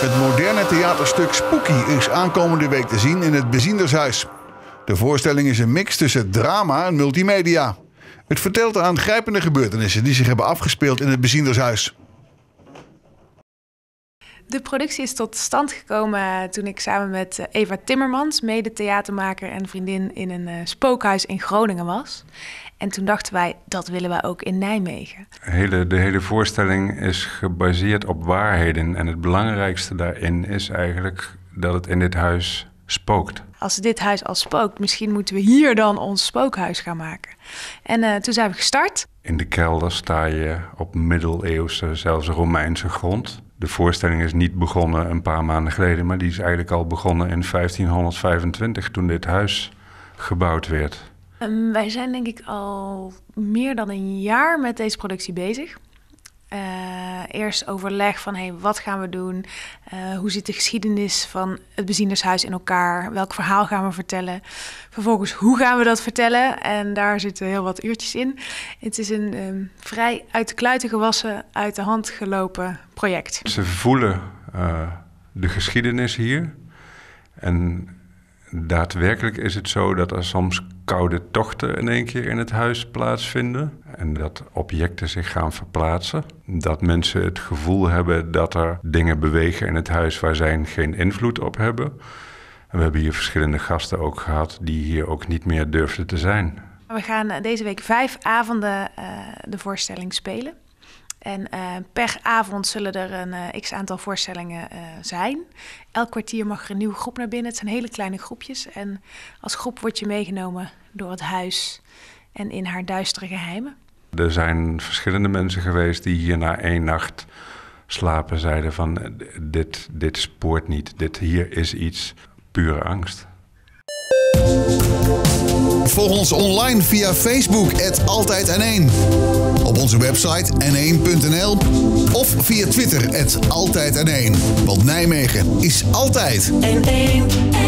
Het moderne theaterstuk Spooky is aankomende week te zien in het Beziendershuis. De voorstelling is een mix tussen drama en multimedia. Het vertelt aangrijpende gebeurtenissen die zich hebben afgespeeld in het Beziendershuis. De productie is tot stand gekomen eh, toen ik samen met eh, Eva Timmermans, mede theatermaker en vriendin, in een eh, spookhuis in Groningen was. En toen dachten wij, dat willen wij ook in Nijmegen. Hele, de hele voorstelling is gebaseerd op waarheden. En het belangrijkste daarin is eigenlijk dat het in dit huis spookt. Als dit huis al spookt, misschien moeten we hier dan ons spookhuis gaan maken. En toen zijn we gestart. In de kelder sta je op middeleeuwse, zelfs Romeinse grond. De voorstelling is niet begonnen een paar maanden geleden, maar die is eigenlijk al begonnen in 1525 toen dit huis gebouwd werd. Ehm, wij zijn denk ik al meer dan een jaar met deze productie bezig. Eh, eerst overleg van hey, wat gaan we doen? Eh, hoe zit de geschiedenis van het bezienershuis in elkaar? Welk verhaal gaan we vertellen? Vervolgens, hoe gaan we dat vertellen? En daar zitten heel wat uurtjes in. Het is een ehm, vrij uit de kluiten gewassen, uit de hand gelopen project. Ze voelen eh, de geschiedenis hier. En daadwerkelijk is het zo dat er soms koude tochten in één keer in het huis plaatsvinden en dat objecten zich gaan verplaatsen. Dat mensen het gevoel hebben dat er dingen bewegen in het huis waar zij geen invloed op hebben. we hebben hier verschillende gasten ook gehad die hier ook niet meer durfden te zijn. We gaan deze week vijf avonden eh, de voorstelling spelen. En eh, per avond zullen er een eh, x aantal voorstellingen zijn. Elk kwartier mag er een nieuwe groep naar binnen. Het zijn hele kleine groepjes. En als groep word je meegenomen door het huis en in haar duistere geheimen. Er zijn verschillende mensen geweest die hier na één nacht slapen zeiden van dit, dit spoort niet, dit hier is iets pure angst. Volg ons online via Facebook Altijd N1. Op onze website n1.nl of via Twitter Altijd N1. Want Nijmegen is altijd N1.